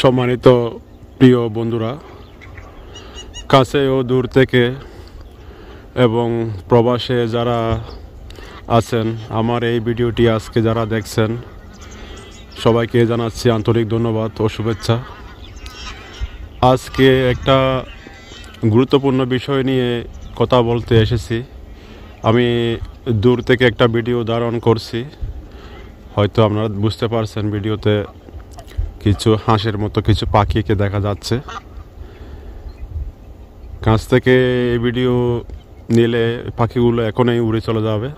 সম্মানিত প্রিয় বন্ধুরা কাছে ও দূর থেকে এবং প্রবাসে যারা আছেন আমার এই ভিডিওটি আজকে যারা দেখছেন সবাইকে জানাচ্ছি আন্তরিক ধন্যবাদ ও শুভেচ্ছা আজকে একটা গুরুত্বপূর্ণ বিষয় নিয়ে কথা বলতে এসেছি আমি দূর থেকে একটা ভিডিও ধারণ করছি হয়তো আপনারা বুঝতে পারছেন ভিডিওতে কিছু হাঁসের মতো কিছু পাখিকে দেখা যাচ্ছে কাছ থেকে এই ভিডিও নিলে পাখিগুলো এখনই উড়ে চলে যাবে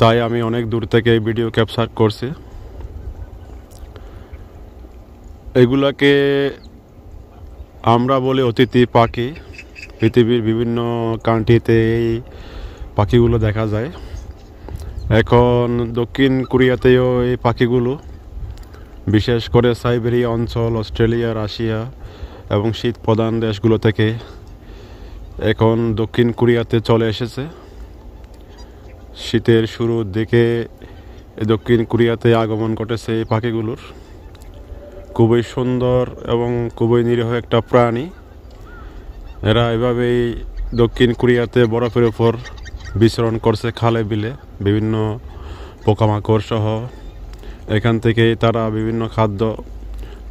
তাই আমি অনেক দূর থেকে এই ভিডিও ক্যাপচার করছি এগুলাকে আমরা বলি অতিথি পাখি পৃথিবীর বিভিন্ন কান্ট্রিতে এই পাখিগুলো দেখা যায় এখন দক্ষিণ কোরিয়াতেও এই পাখিগুলো বিশেষ করে সাইবেরিয়া অঞ্চল অস্ট্রেলিয়া রাশিয়া এবং শীত প্রধান দেশগুলো থেকে এখন দক্ষিণ কোরিয়াতে চলে এসেছে শীতের শুরুর দিকে দক্ষিণ কোরিয়াতে আগমন ঘটেছে এই পাখিগুলোর খুবই সুন্দর এবং খুবই নিরীহ একটা প্রাণী এরা এভাবেই দক্ষিণ কোরিয়াতে বরফের উপর বিচরণ করছে খালে বিলে বিভিন্ন পোকামাকড় সহ এখান থেকে তারা বিভিন্ন খাদ্য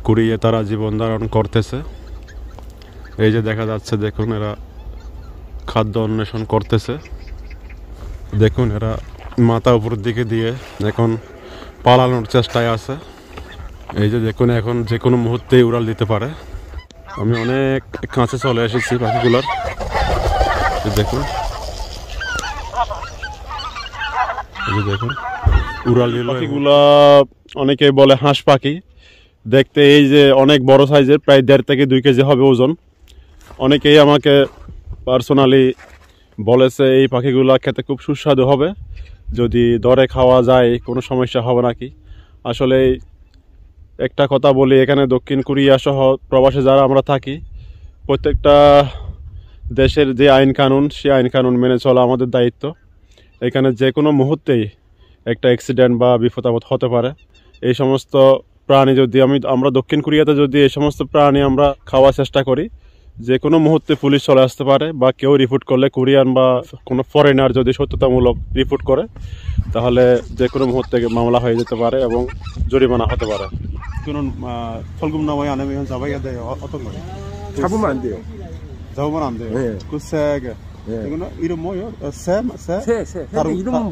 কুড়িয়ে তারা জীবন ধারণ করতেছে এই যে দেখা যাচ্ছে দেখুন এরা খাদ্য অন্বেষণ করতেছে দেখুন এরা মাথা উপর দিকে দিয়ে এখন পালানোর চেষ্টায় আছে এই যে দেখুন এখন যে কোনো মুহূর্তেই উড়াল দিতে পারে আমি অনেক কাছে চলে এসেছি পাখিগুলোর দেখুন দেখুন পাখিগুলা অনেকে বলে হাঁস পাখি দেখতে এই যে অনেক বড় সাইজের প্রায় দেড় থেকে দুই কেজি হবে ওজন অনেকেই আমাকে পার্সোনালি বলেছে এই পাখিগুলো খেতে খুব সুস্বাদু হবে যদি দরে খাওয়া যায় কোনো সমস্যা হবে নাকি আসলে একটা কথা বলি এখানে দক্ষিণ কোরিয়া সহ প্রবাসে যারা আমরা থাকি প্রত্যেকটা দেশের যে আইন কানুন সে আইন কানুন মেনে চলা আমাদের দায়িত্ব এখানে যে কোনো মুহূর্তেই একটা অ্যাক্সিডেন্ট বা বিপদাবত হতে পারে এই সমস্ত প্রাণী যদি আমি আমরা দক্ষিণ কোরিয়াতে যদি এই সমস্ত প্রাণী আমরা খাওয়ার চেষ্টা করি যে কোনো মুহূর্তে পুলিশ চলে আসতে পারে বা কেউ রিপোর্ট করলে কোরিয়ান বা কোনো ফরেনার যদি সত্যতামূলক রিপোর্ট করে তাহলে যে কোনো মুহূর্তে মামলা হয়ে যেতে পারে এবং জরিমানা হতে পারে কোনো হ্যাঁ। হ্যাঁ। ফলগুম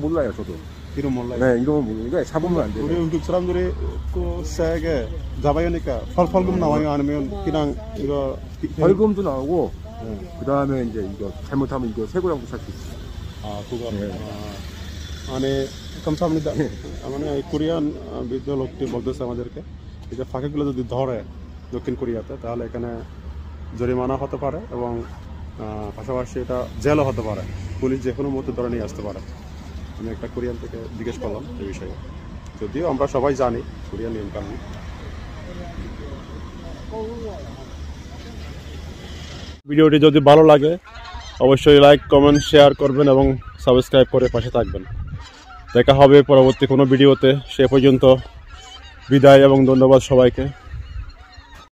이름 몰라요. 네, 이름은 모르니까 잡으면 안 돼요. 우리 외국 사람들이 그 세게 잡아야니까 벌벌금 나와요 아니면 그냥 이거 벌금도 나오고 네. 그 다음에 이제 이거 잘못하면 이거 세고랑도 살수 있어요. 아, 그거. 네. 아, 아니 감사합니다. 예. 아니 코리안 বিদ্য লোকটি বলতেছে আমাদেরকে এই যে ফাঁকিগুলো যদি ধরে দক্ষিণ কোরিয়াতে তাহলে এখানে জরিমানা হতে পারে এবং পাশাপাশি এটা জেলও হতে পারে পুলিশ যে কোনো ম ত ে ধরে নিয়ে আসতে পারে আমি একটা কোরিয়ান থেকে জিজ্ঞেস করলাম এই বিষয়ে যদিও আমরা সবাই জানি কোরিয়ান নিয়ম কানুন ভিডিওটি যদি ভালো লাগে অবশ্যই লাইক কমেন্ট শেয়ার করবেন এবং সাবস্ক্রাইব করে পাশে থাকবেন দেখা হবে পরবর্তী কোনো ভিডিওতে সে পর্যন্ত বিদায় এবং ধন্যবাদ সবাইকে